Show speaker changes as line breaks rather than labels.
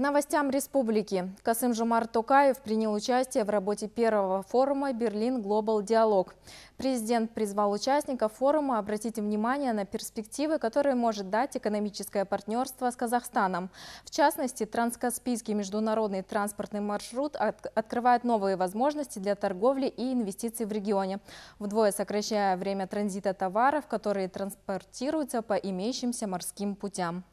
новостям республики. Касым Жумар Токаев принял участие в работе первого форума «Берлин Глобал Диалог». Президент призвал участников форума обратить внимание на перспективы, которые может дать экономическое партнерство с Казахстаном. В частности, транскаспийский международный транспортный маршрут от открывает новые возможности для торговли и инвестиций в регионе, вдвое сокращая время транзита товаров, которые транспортируются по имеющимся морским путям.